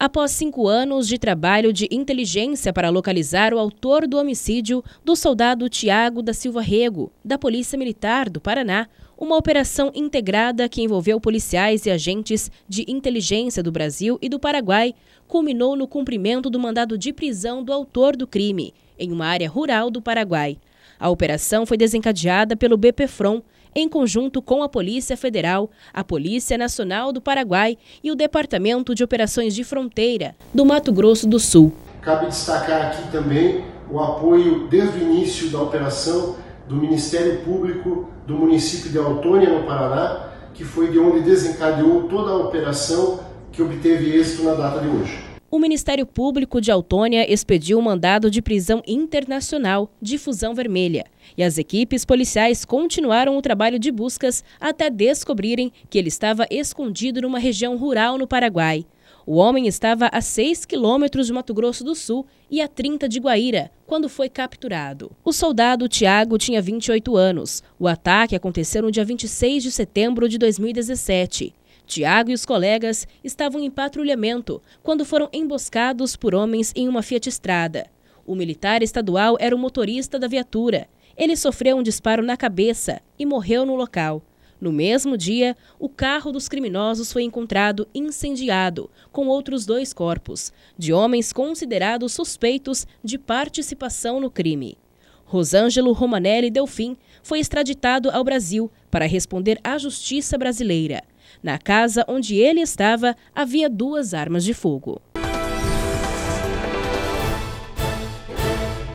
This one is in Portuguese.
após cinco anos de trabalho de inteligência para localizar o autor do homicídio do soldado Tiago da Silva Rego, da Polícia Militar do Paraná, uma operação integrada que envolveu policiais e agentes de inteligência do Brasil e do Paraguai culminou no cumprimento do mandado de prisão do autor do crime, em uma área rural do Paraguai. A operação foi desencadeada pelo BPFROM, em conjunto com a Polícia Federal, a Polícia Nacional do Paraguai e o Departamento de Operações de Fronteira do Mato Grosso do Sul. Cabe destacar aqui também o apoio desde o início da operação do Ministério Público do município de Autônia, no Paraná, que foi de onde desencadeou toda a operação que obteve êxito na data de hoje. O Ministério Público de Autônia expediu um mandado de prisão internacional de fusão vermelha e as equipes policiais continuaram o trabalho de buscas até descobrirem que ele estava escondido numa região rural no Paraguai. O homem estava a 6 quilômetros de Mato Grosso do Sul e a 30 de Guaíra, quando foi capturado. O soldado Tiago tinha 28 anos. O ataque aconteceu no dia 26 de setembro de 2017. Tiago e os colegas estavam em patrulhamento quando foram emboscados por homens em uma Fiat Estrada. O militar estadual era o motorista da viatura. Ele sofreu um disparo na cabeça e morreu no local. No mesmo dia, o carro dos criminosos foi encontrado incendiado, com outros dois corpos, de homens considerados suspeitos de participação no crime. Rosângelo Romanelli Delfim foi extraditado ao Brasil para responder à justiça brasileira. Na casa onde ele estava, havia duas armas de fogo.